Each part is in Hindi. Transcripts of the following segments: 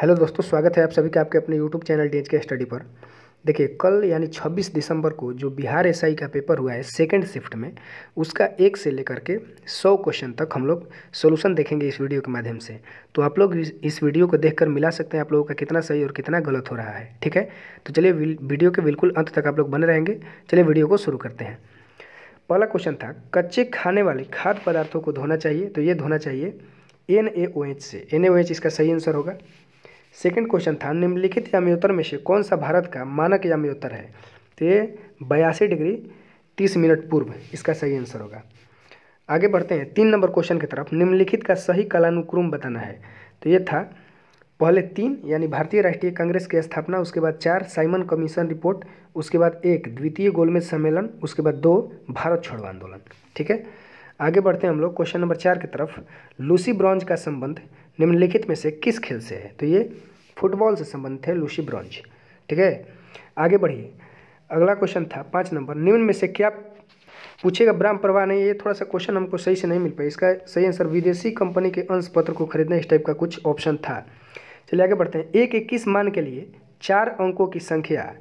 हेलो दोस्तों स्वागत है आप सभी का आपके अपने YouTube channel D K study पर देखिए कल यानी 26 दिसंबर को जो बिहार एसआई का पेपर हुआ है सेकंड शिफ्ट में उसका एक से लेकर के 100 क्वेश्चन तक हम लोग सोल्यूशन देखेंगे इस वीडियो के माध्यम से तो आप लोग इस वीडियो को देखकर मिला सकते हैं आप लोगों का कितना सही और कितना गलत हो रहा है ठीक है तो चलिए वीडियो के बिल्कुल अंत तक आप लोग बने रहेंगे चलिए वीडियो को शुरू करते हैं पहला क्वेश्चन था कच्चे खाने वाले खाद्य पदार्थों को धोना चाहिए तो ये धोना चाहिए एन ए ओ एच से एन ए ओ एच इसका सही आंसर होगा सेकंड क्वेश्चन था निम्नलिखित याम्योत्तर में से कौन सा भारत का मानक याम्योत्तर है तो ये बयासी डिग्री तीस मिनट पूर्व इसका सही आंसर होगा आगे बढ़ते हैं तीन नंबर क्वेश्चन की तरफ निम्नलिखित का सही कलानुक्रम बताना है तो ये था पहले तीन यानी भारतीय राष्ट्रीय कांग्रेस की स्थापना उसके बाद चार साइमन कमीशन रिपोर्ट उसके बाद एक द्वितीय गोलमेज सम्मेलन उसके बाद दो भारत छोड़ो आंदोलन ठीक है आगे बढ़ते हैं हम लोग क्वेश्चन नंबर चार की तरफ लूसी ब्रॉन्ज का संबंध निम्नलिखित में से किस खेल से है तो ये फुटबॉल से संबंधित है लूसी ब्रॉन्ज ठीक है आगे बढ़िए अगला क्वेश्चन था पाँच नंबर निम्न में से क्या पूछेगा ब्राह्म प्रवाह नहीं ये थोड़ा सा क्वेश्चन हमको सही से नहीं मिल पाया इसका सही आंसर विदेशी कंपनी के अंश पत्र को खरीदना इस टाइप का कुछ ऑप्शन था चलिए आगे बढ़ते हैं एक इक्कीस मान के लिए चार अंकों की संख्या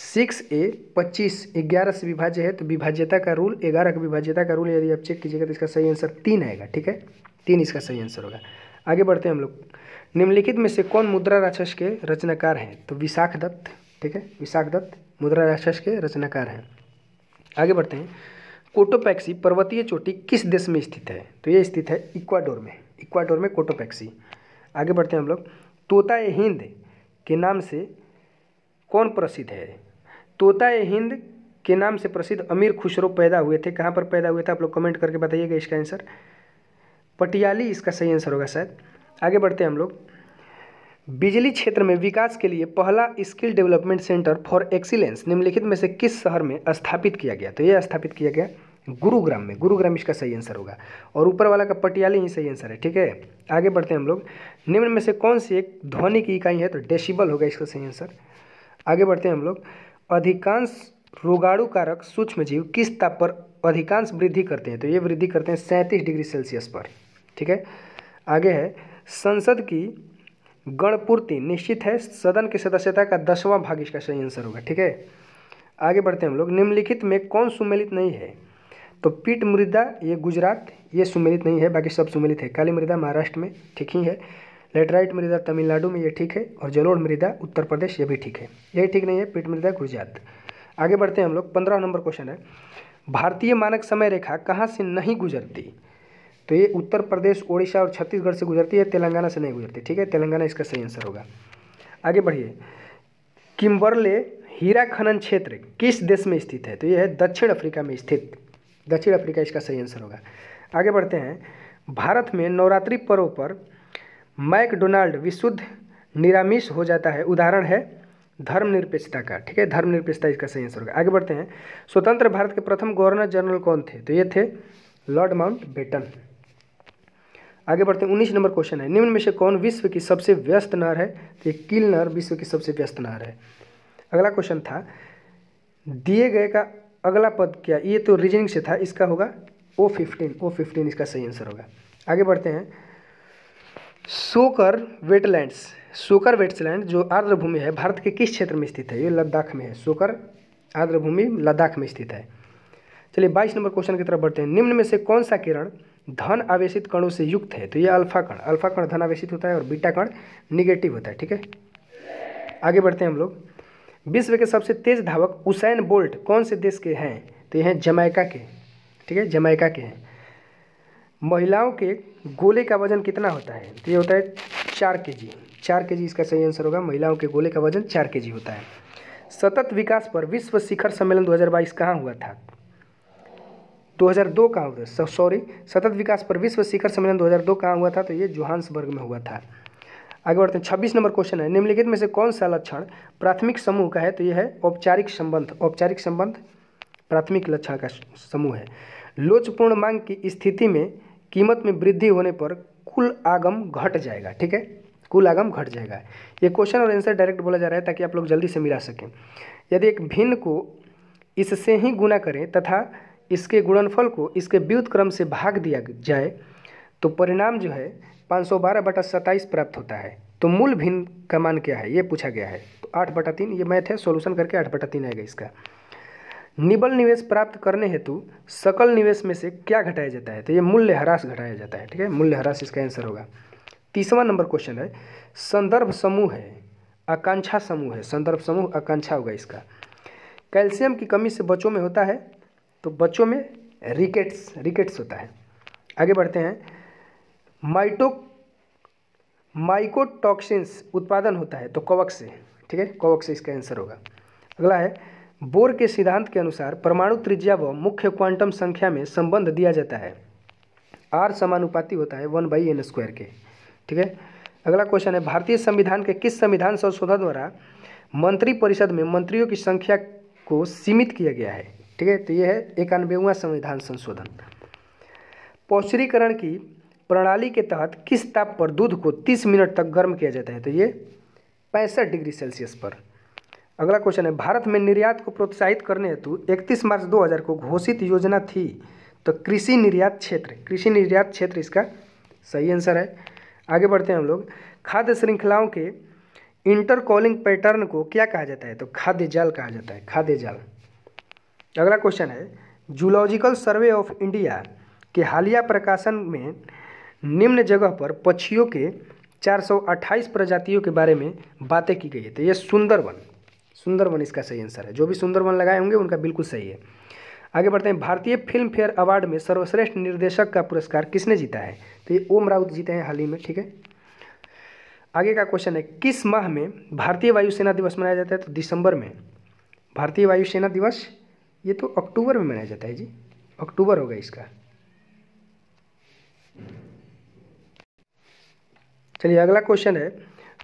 सिक्स ए पच्चीस ग्यारह से विभाज्य है तो विभाज्यता का रूल ग्यारह का विभाज्यता का रूल यदि आप चेक कीजिएगा तो इसका सही आंसर तीन आएगा ठीक है तीन इसका सही आंसर होगा आगे बढ़ते हैं हम लोग निम्नलिखित में से कौन मुद्रा राक्षस के रचनाकार हैं तो विशाख दत्त ठीक है विशाख दत्त मुद्रा राक्षस के रचनाकार हैं आगे बढ़ते हैं कोटोपैक्सी पर्वतीय चोटी किस देश में स्थित है तो ये स्थित है इक्वाडोर में इक्वाडोर में कोटोपैक्सी आगे बढ़ते हैं हम लोग तोता ए हिंद के नाम से कौन प्रसिद्ध है तोता ए हिंद के नाम से प्रसिद्ध अमीर खुशरो पैदा हुए थे कहाँ पर पैदा हुए थे आप लोग कमेंट करके बताइएगा इसका आंसर पटियाली इसका सही आंसर होगा शायद आगे बढ़ते हैं हम लोग बिजली क्षेत्र में विकास के लिए पहला skill development centre for excellence निम्नलिखित में से किस शहर में स्थापित किया गया तो यह स्थापित किया गया गुरुग्राम में गुरुग्राम इसका सही आंसर होगा और ऊपर वाला का पटियाली ही सही आंसर है ठीक है आगे बढ़ते हैं हम लोग निम्न में से कौन सी एक ध्वनि की इकाई है तो डेसिबल होगा इसका सही आंसर आगे बढ़ते हैं हम लोग अधिकांश रोगाणुकारक सूक्ष्म जीव किस ताप पर अधिकांश वृद्धि करते हैं तो ये वृद्धि करते हैं सैंतीस डिग्री सेल्सियस पर ठीक है आगे है संसद की गणपूर्ति निश्चित है सदन की सदस्यता का दसवां भाग इसका सही आंसर होगा ठीक है आगे बढ़ते हैं हम लोग निम्नलिखित में कौन सुमेलित नहीं है तो पीठ मृदा ये गुजरात ये सुमेलित नहीं है बाकी सब सुमेलित है काली मृदा महाराष्ट्र में ठीक ही है लेटराइट मृदा तमिलनाडु में ये ठीक है और जलोढ़ मृदा उत्तर प्रदेश ये भी ठीक है ये ठीक नहीं है पीट मृदा गुजरात आगे बढ़ते हैं हम लोग पंद्रह नंबर क्वेश्चन है भारतीय मानक समय रेखा कहाँ से नहीं गुजरती तो ये उत्तर प्रदेश ओडिशा और छत्तीसगढ़ से गुजरती है तेलंगाना से नहीं गुजरती ठीक है तेलंगाना इसका सही आंसर होगा आगे बढ़िए किम्बरले हीरा खनन क्षेत्र किस देश में स्थित है तो ये है दक्षिण अफ्रीका में स्थित दक्षिण अफ्रीका इसका सही आंसर होगा आगे बढ़ते हैं भारत में नवरात्रि पर्व पर मैकडोनाल्ड विशुद्ध निरामिष हो जाता है उदाहरण है धर्मनिरपेक्षता का ठीक है धर्मनिरपेक्षता इसका सही आंसर होगा आगे बढ़ते हैं स्वतंत्र भारत के प्रथम गवर्नर जनरल कौन थे तो ये थे लॉर्ड माउंट बेटन आगे बढ़ते हैं उन्नीस नंबर क्वेश्चन है निम्न में से कौन विश्व की सबसे व्यस्त नहर है तो ये किल नहर विश्व की सबसे व्यस्त नहर है अगला क्वेश्चन था दिए गए का अगला पद क्या ये तो रीजनिंग से था इसका होगा ओ फिफ्टीन ओ फिफ्टीन इसका सही आंसर होगा आगे बढ़ते हैं सोकर वेटलैंड्स सोकर वेटलैंड जो आर्द्रभूमि है भारत के किस क्षेत्र में स्थित है ये लद्दाख में है सोकर आर्द्रभूमि लद्दाख में स्थित है चलिए बाईस नंबर क्वेश्चन की तरफ बढ़ते हैं निम्न में से कौन सा किरण धन आवेशित कणों से युक्त है तो यह अल्फा कण अल्फा कण धन आवेशित होता है और बीटा कण निगेटिव होता है ठीक है आगे बढ़ते हैं हम लोग विश्व के सबसे तेज धावक उसैन बोल्ट कौन से देश के हैं तो यह हैं जमैका के ठीक है जमैका के हैं महिलाओं के गोले का वजन कितना होता है तो ये होता है चार के जी चार के जी इसका सही आंसर होगा महिलाओं के गोले का वजन चार के जी होता है सतत विकास पर विश्व शिखर सम्मेलन 2022 कहाँ हुआ था 2002 का सॉरी सतत विकास पर विश्व शिखर सम्मेलन 2002 कहाँ हुआ था तो ये जोहान्सबर्ग में हुआ था आगे बढ़ते हैं छब्बीस नंबर क्वेश्चन है निम्नलिखित में से कौन सा लक्षण प्राथमिक समूह का है तो यह है औपचारिक संबंध औपचारिक संबंध प्राथमिक लक्षण का समूह है लोचपूर्ण मांग की स्थिति में कीमत में वृद्धि होने पर कुल आगम घट जाएगा ठीक है कुल आगम घट जाएगा ये क्वेश्चन और आंसर डायरेक्ट बोला जा रहा है ताकि आप लोग जल्दी से मिला सकें यदि एक भिन्न को इससे ही गुना करें तथा इसके गुणनफल को इसके व्युत क्रम से भाग दिया जाए तो परिणाम जो है पाँच सौ बारह बटा सत्ताईस प्राप्त होता है तो मूल भिन्न का मान क्या है ये पूछा गया है तो आठ बटा तीन ये मैथ है सोल्यूशन करके आठ बटा तीन आएगा इसका निबल निवेश प्राप्त करने हेतु सकल निवेश में से क्या घटाया जाता है तो ये ह्रास घटाया जाता है ठीक है मूल्य ह्रास इसका आंसर होगा तीसवा नंबर क्वेश्चन है संदर्भ समूह है आकांक्षा समूह है संदर्भ समूह आकांक्षा होगा इसका कैल्शियम की कमी से बच्चों में होता है तो बच्चों में रिकेट्स रिकेट्स होता है आगे बढ़ते हैं माइटो माइकोटॉक्सिन्स उत्पादन होता है तो कवक से ठीक है कवक से इसका आंसर होगा अगला है बोर के सिद्धांत के अनुसार परमाणु त्रिज्या व मुख्य क्वांटम संख्या में संबंध दिया जाता है आर समानुपाती होता है वन बाई एन स्क्वायर के ठीक है अगला क्वेश्चन है भारतीय संविधान के किस संविधान संशोधन द्वारा मंत्रिपरिषद में मंत्रियों की संख्या को सीमित किया गया है ठीक है तो ये है इक्यानवेवा संविधान संशोधन पौष्टीकरण की प्रणाली के तहत किस ताप पर दूध को तीस मिनट तक गर्म किया जाता है तो ये पैंसठ डिग्री सेल्सियस पर अगला क्वेश्चन है भारत में निर्यात को प्रोत्साहित करने हेतु 31 मार्च 2000 को घोषित योजना थी तो कृषि निर्यात क्षेत्र कृषि निर्यात क्षेत्र इसका सही आंसर है आगे बढ़ते हैं हम लोग खाद्य श्रृंखलाओं के इंटरकॉलिंग पैटर्न को क्या कहा जाता है तो खाद्य जाल कहा जाता है खाद्य जाल अगला क्वेश्चन है जूलॉजिकल सर्वे ऑफ इंडिया के हालिया प्रकाशन में निम्न जगह पर पक्षियों के 428 प्रजातियों के बारे में बातें की गई है तो ये सुंदरवन सुंदरवन इसका सही आंसर है जो भी सुंदरवन लगाए होंगे उनका बिल्कुल सही है आगे बढ़ते हैं भारतीय फिल्म फेयर अवार्ड में सर्वश्रेष्ठ निर्देशक का पुरस्कार किसने जीता है तो ये ओम राउत जीते हैं हाल ही में ठीक है आगे का क्वेश्चन है किस माह में भारतीय वायुसेना दिवस मनाया जाता है तो दिसंबर में भारतीय वायुसेना दिवस ये तो अक्टूबर में मनाया जाता है जी अक्टूबर होगा इसका चलिए अगला क्वेश्चन है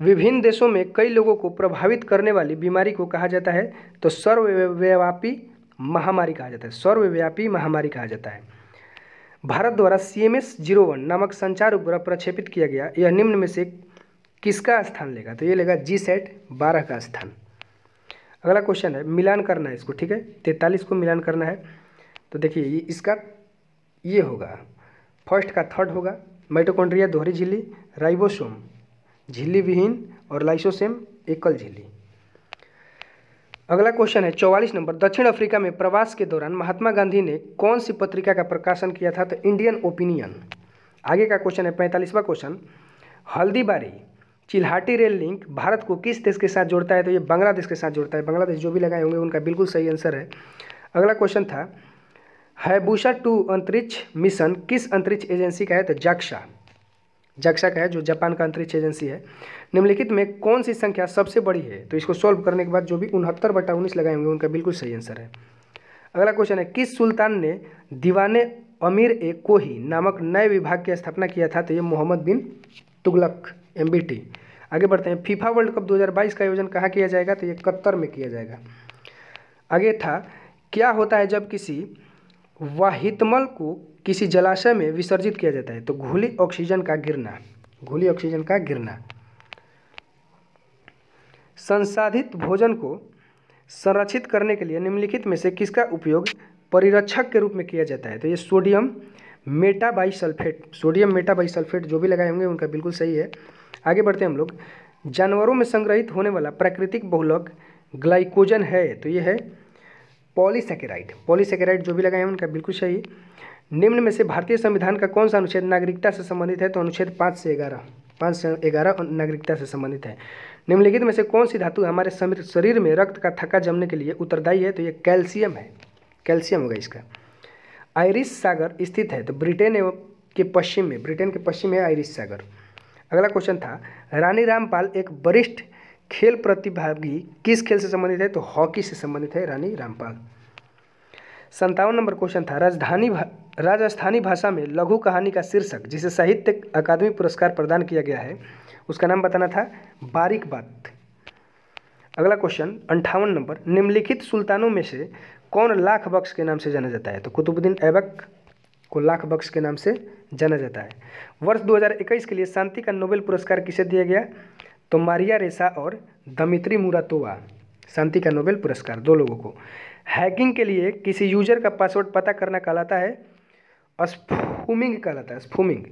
विभिन्न देशों में कई लोगों को प्रभावित करने वाली बीमारी को कहा जाता है तो सर्वव्यापी महामारी कहा जाता है सर्वव्यापी महामारी कहा जाता है भारत द्वारा C M S zero one नामक संचार उपग्रह प्रक्षेपित किया गया यह निम्न में से किसका स्थान लेगा तो ये लेगा जी सेट बारह का स्थान अगला क्वेश्चन है मिलान करना है इसको ठीक है तैंतालीस को मिलान करना है तो देखिए ये इसका ये होगा फर्स्ट का थर्ड होगा माइटोकॉन्ड्रिया दोहरी झिल्ली राइबोसोम झिल्ली विहीन और लाइसोसेम एकल झिल्ली अगला क्वेश्चन है चौवालीस नंबर दक्षिण अफ्रीका में प्रवास के दौरान महात्मा गांधी ने कौन सी पत्रिका का प्रकाशन किया था तो इंडियन ओपिनियन आगे का क्वेश्चन है पैंतालीसवा question Haldibari Chilahati rail link Bharat को किस देश के साथ जोड़ता है तो ये बांग्लादेश के साथ जोड़ता है बांग्लादेश जो भी लगाए होंगे उनका बिल्कुल सही आंसर है अगला क्वेश्चन था हैबूशा टू अंतरिक्ष मिशन किस अंतरिक्ष एजेंसी का है तो जक्शा जक्शा का है जो जापान का अंतरिक्ष एजेंसी है निम्नलिखित में कौन सी संख्या सबसे बड़ी है तो इसको सॉल्व करने के बाद जो भी उनहत्तर बटा उन्नीस लगाए होंगे उनका बिल्कुल सही आंसर है अगला क्वेश्चन है किस सुल्तान ने दीवाने अमीर ए कोही नामक नए विभाग की स्थापना किया था तो ये मोहम्मद बिन तुगलक एम आगे बढ़ते हैं फीफा वर्ल्ड कप 2022 का आयोजन कहाँ किया जाएगा तो ये कत्तर में किया जाएगा आगे था क्या होता है जब किसी वाहितमल को किसी जलाशय में विसर्जित किया जाता है तो घुली ऑक्सीजन का गिरना घुली ऑक्सीजन का गिरना संसाधित भोजन को संरक्षित करने के लिए निम्नलिखित में से किसका उपयोग परिरक्षक के रूप में किया जाता है तो ये सोडियम मेटाबाइसल्फेट सोडियम मेटाबाइसल्फेट जो भी लगाए होंगे उनका बिल्कुल सही है आगे बढ़ते हैं हम लोग जानवरों में संग्रहित होने वाला प्राकृतिक बहुलक ग्लाइकोजन है तो ये है पॉलीसेकेराइड पॉलीसेकेराइड जो भी लगाए हैं उनका बिल्कुल सही निम्न में से भारतीय संविधान का कौन सा अनुच्छेद नागरिकता से संबंधित है तो अनुच्छेद पाँच से ग्यारह पाँच से ग्यारह नागरिकता से संबंधित है निम्नलिखित में से कौन सी धातु हमारे शरीर में रक्त का थका जमने के लिए उत्तरदायी है तो ये कैल्शियम है कैल्शियम होगा इसका आयरिश सागर स्थित है तो ब्रिटेन एवं के पश्चिम में ब्रिटेन के पश्चिम है आयरिश सागर अगला क्वेश्चन था रानी रामपाल एक वरिष्ठ खेल प्रतिभागी किस खेल से संबंधित है तो हॉकी से संबंधित है रानी रामपाल संतावन नंबर क्वेश्चन था राजधानी भा, राजस्थानी भाषा में लघु कहानी का शीर्षक जिसे साहित्य अकादमी पुरस्कार प्रदान किया गया है उसका नाम बताना था बारीक बात अगला क्वेश्चन अंठावन नंबर निम्नलिखित सुल्तानों में से कौन लाख बख्श के नाम से जाना जाता है तो कुतुबुद्दीन ऐबक को लाख बख्श के नाम से जाना जाता है वर्ष 2021 के लिए शांति का नोबेल पुरस्कार किसे दिया गया तो मारिया रेसा और दमित्री मुरातोवा शांति का नोबेल पुरस्कार दो लोगों को हैकिंग के लिए किसी यूजर का पासवर्ड पता करना कहलाता है स्फूमिंग कहलाता है स्फूमिंग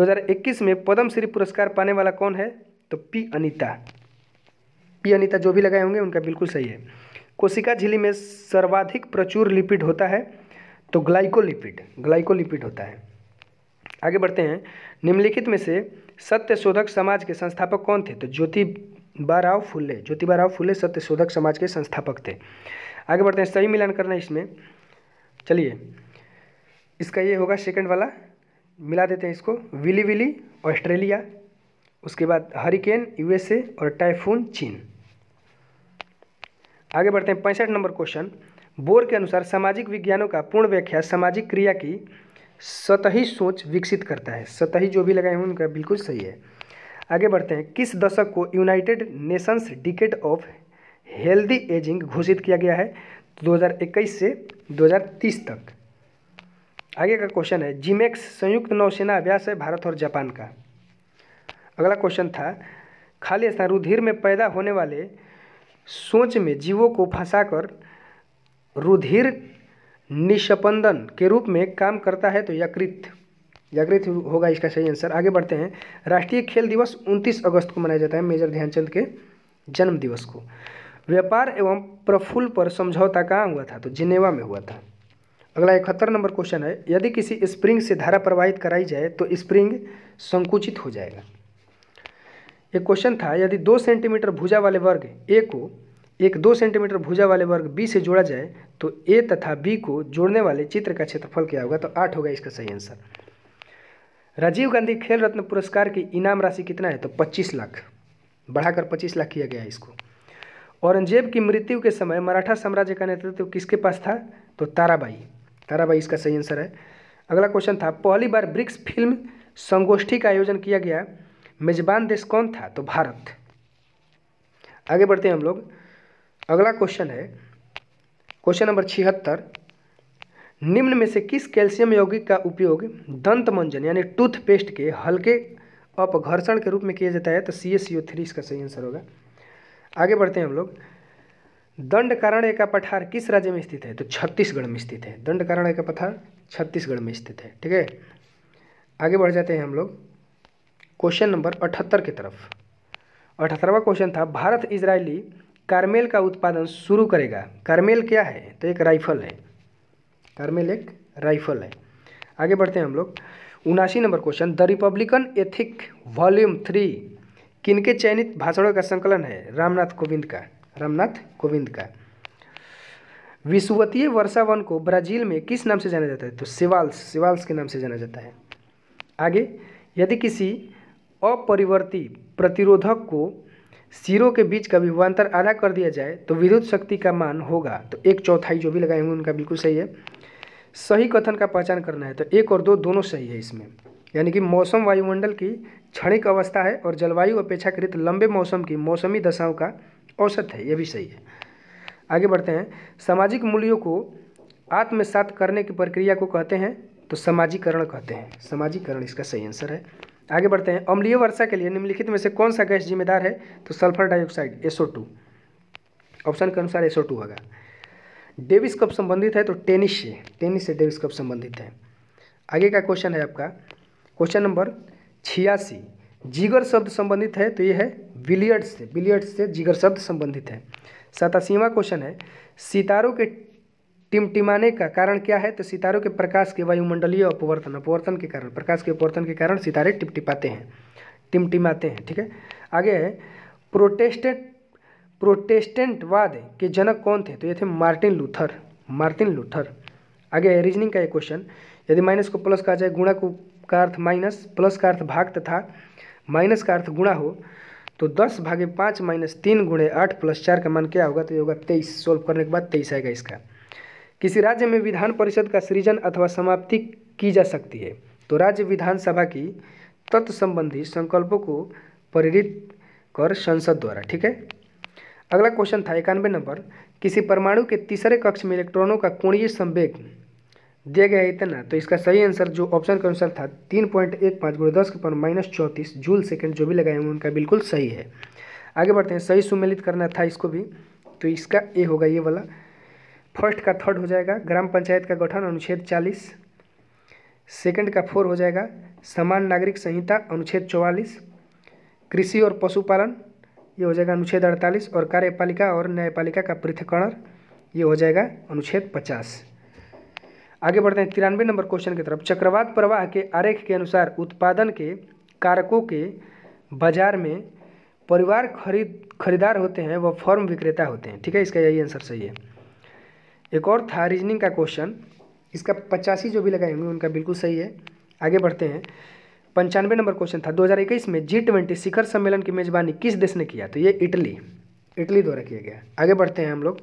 2021 में पद्मश्री पुरस्कार पाने वाला कौन है तो पी अनिता पी अनिता जो भी लगाए होंगे उनका बिल्कुल सही है कोशिका झिली में सर्वाधिक प्रचुर लिपिड होता है तो ग्लाइकोलिपिड ग्लाइकोलिपिड होता है आगे बढ़ते हैं निम्नलिखित में से सत्यशोधक समाज के संस्थापक कौन थे तो ज्योति बाराव फुले ज्योतिबा राव फुले सत्यशोधक समाज के संस्थापक थे आगे बढ़ते हैं सही मिलान करना इसमें चलिए इसका ये होगा सेकंड वाला मिला देते हैं इसको विली विली ऑस्ट्रेलिया उसके बाद हरिकेन यूएसए और टाइफून चीन आगे बढ़ते हैं पैंसठ नंबर क्वेश्चन बोर के अनुसार सामाजिक विज्ञानों का पूर्ण व्याख्या सामाजिक क्रिया की सतही सोच विकसित करता है सतही जो भी लगाए हुए उनका बिल्कुल सही है आगे बढ़ते हैं किस दशक को United Nations decade of healthy ageing घोषित किया गया है 2021 से 2030 तक आगे का क्वेश्चन है जिमेक्स e संयुक्त नौसेना अभ्यास है भारत और जापान का अगला क्वेश्चन था खाली स्थान रुधिर में पैदा होने वाले सोच में जीवों को फंसाकर रुधिर निष्पंदन के रूप में काम करता है तो यकृत यकृत होगा इसका सही आंसर आगे बढ़ते हैं राष्ट्रीय खेल दिवस 29 अगस्त को मनाया जाता है मेजर ध्यानचंद के जन्म दिवस को व्यापार एवं प्रफुल्ल पर समझौता कहाँ हुआ था तो जिनेवा में हुआ था अगला इकहत्तर नंबर क्वेश्चन है यदि किसी स्प्रिंग से धारा प्रवाहित कराई जाए तो स्प्रिंग संकुचित हो जाएगा एक क्वेश्चन था यदि दो सेंटीमीटर भुजा वाले वर्ग ए को एक दो सेंटीमीटर भुजा वाले वर्ग बी से जोड़ा जाए तो ए तथा बी को जोड़ने वाले चित्र का क्षेत्रफल क्या होगा तो आठ होगा इसका सही आंसर राजीव गांधी खेल रत्न पुरस्कार की इनाम राशि कितना है तो पच्चीस लाख बढ़ाकर पच्चीस लाख किया गया है इसको औरंगजेब की मृत्यु के समय मराठा साम्राज्य का नेतृत्व किसके पास था तो ताराबाई ताराबाई इसका सही आंसर है अगला क्वेश्चन था पहली बार ब्रिक्स फिल्म संगोष्ठी का आयोजन किया गया मेजबान देश कौन था तो भारत आगे बढ़ते हैं हम लोग अगला क्वेश्चन है क्वेश्चन नंबर छिहत्तर निम्न में से किस कैल्शियम यौगिक का उपयोग दंत मंजन यानी टूथपेस्ट के हल्के अपघर्षण के रूप में किया जाता है तो सी एस थ्री इसका सही आंसर होगा आगे बढ़ते हैं हम लोग दंड कारण का पठार किस राज्य में स्थित है तो छत्तीसगढ़ में स्थित है दंड कारण का पठार छत्तीसगढ़ में स्थित है ठीक है आगे बढ़ जाते हैं हम लोग क्वेश्चन नंबर अठहत्तर की तरफ अठहत्तरवा क्वेश्चन था भारत इजरायली कार्मेल का उत्पादन शुरू करेगा कार्मेल क्या है तो एक राइफल है कार्मेल एक राइफल है आगे बढ़ते हैं हम लोग उनासी number question the Republican ethic volume three किनके चयनित भाषणों का संकलन है रामनाथ कोविंद का रामनाथ कोविंद का विश्ववतीय वर्षावन को ब्राजील में किस नाम से जाना जाता है तो सिवाल्स सिवाल्स के नाम से जाना जाता है आगे यदि किसी अपरिवर्ती प्रतिरोधक को सिरों के बीच का विभवान्तर आधा कर दिया जाए तो विद्युत शक्ति का मान होगा तो एक चौथाई जो भी लगाए हुए उनका बिल्कुल सही है सही कथन का पहचान करना है तो एक और दो दोनों सही है इसमें यानी कि मौसम वायुमंडल की क्षणिक अवस्था है और जलवायु अपेक्षाकृत लंबे मौसम की मौसमी दशाओं का औसत है यह भी सही है आगे बढ़ते हैं सामाजिक मूल्यों को आत्मसात करने की प्रक्रिया को कहते हैं तो समाजीकरण कहते हैं समाजीकरण इसका सही आंसर है आगे बढ़ते हैं अम्लीय वर्षा के लिए निम्नलिखित में से कौन सा गैस जिम्मेदार है तो sulphur dioxide SO two option के अनुसार एसओ टू होगा डेविस कप संबंधित है तो टेनिस से टेनिस से डेविस कप संबंधित है आगे का क्वेश्चन है आपका क्वेश्चन नंबर छियासी जिगर शब्द संबंधित है तो ये है बिलियर्ड्स से बिलियर्ड्स से जिगर शब्द संबंधित है सतासीवा क्वेश्चन है सितारों के टिमटिमाने का कारण क्या है तो सितारों के प्रकाश के वायुमंडलीय अपवर्तन अपवर्तन के कारण प्रकाश के अपवर्तन के कारण सितारे टिपटिपाते हैं टिमटिमाते हैं ठीक है आगे है प्रोटेस्टेंट प्रोटेस्टेंटवाद के जनक कौन थे तो ये थे मार्टिन लूथर मार्टिन लूथर आगे है रीजनिंग का एक क्वेश्चन यदि माइनस को प्लस कहा जाए गुणा को का अर्थ माइनस प्लस का अर्थ भाग तथा माइनस का अर्थ गुणा हो तो दस भागे पाँच माइनस तीन गुणे आठ प्लस चार का मान क्या होगा तो ये होगा तेईस सोल्व करने के बाद तेईस आएगा इसका किसी राज्य में विधान परिषद का सृजन अथवा समाप्ति की जा सकती है तो राज्य विधानसभा की तत्व संबंधी संकल्पों को प्रेरित कर संसद द्वारा ठीक है अगला क्वेश्चन था इक्यानवे नंबर किसी परमाणु के तीसरे कक्ष में इलेक्ट्रॉनों का कोणीय संवेग दिया गया है इतना तो इसका सही आंसर जो ऑप्शन के अनुसार था तीन पॉइंट एक पाँच गुण दस के पर माइनस चौंतीस जूल सेकेंड जो भी लगाए हुए उनका बिल्कुल सही है आगे बढ़ते हैं सही सुमेलित करना था इसको भी तो इसका ए होगा ये वाला फर्स्ट का थर्ड हो जाएगा ग्राम पंचायत का गठन अनुच्छेद चालीस सेकंड का फोर हो जाएगा समान नागरिक संहिता अनुच्छेद चौवालीस कृषि और पशुपालन ये हो जाएगा अनुच्छेद अड़तालीस और कार्यपालिका और न्यायपालिका का पृथककरण ये हो जाएगा अनुच्छेद पचास आगे बढ़ते हैं तिरानवे नंबर क्वेश्चन की तरफ चक्रवात प्रवाह के आरेख के अनुसार उत्पादन के कारकों के बाजार में परिवार खरीद खरीदार होते हैं व फॉर्म विक्रेता होते हैं ठीक है इसका यही आंसर सही है एक और था रीजनिंग का क्वेश्चन इसका पचासी जो भी लगाएंगे उनका बिल्कुल सही है आगे बढ़ते हैं पंचानवे नंबर क्वेश्चन था 2021 में जी ट्वेंटी शिखर सम्मेलन की मेजबानी किस देश ने किया तो ये इटली इटली द्वारा किया गया आगे बढ़ते हैं हम लोग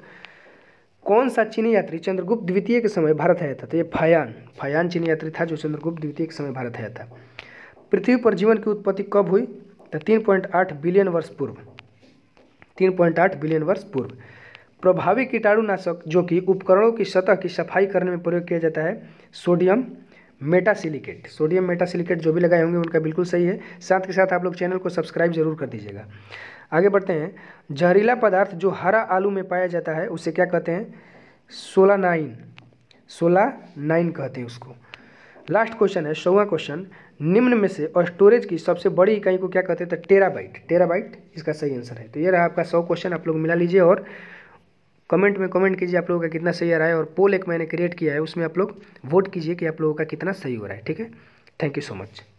कौन सा चीनी यात्री चंद्रगुप्त द्वितीय के समय भारत आया था तो ये फयान फयान चीनी यात्री था जो चंद्रगुप्त द्वितीय के समय भारत आया था पृथ्वी पर जीवन की उत्पत्ति कब हुई तो तीन पॉइंट आठ बिलियन वर्ष पूर्व तीन पॉइंट आठ बिलियन वर्ष पूर्व प्रभावी कीटाणुनाशक जो कि उपकरणों की सतह की सफाई करने में प्रयोग किया जाता है सोडियम मेटासिलिकेट सोडियम मेटासिलिकेट जो भी लगाए होंगे उनका बिल्कुल सही है साथ के साथ आप लोग चैनल को सब्सक्राइब जरूर कर दीजिएगा आगे बढ़ते हैं जहरीला पदार्थ जो हरा आलू में पाया जाता है उसे क्या कहते हैं सोला नाइन सोला नाइन कहते हैं उसको लास्ट क्वेश्चन है सौवा क्वेश्चन निम्न में से और स्टोरेज की सबसे बड़ी इकाई को क्या कहते हैं तो टेराबाइट टेराबाइट इसका सही आंसर है तो ये रहा आपका सौ क्वेश्चन आप लोग मिला लीजिए और कमेंट में कमेंट कीजिए आप लोगों का कितना सही आ रहा है और पोल एक मैंने क्रिएट किया है उसमें आप लोग वोट कीजिए कि आप लोगों का कितना सही हो रहा है ठीक है थैंक यू सो मच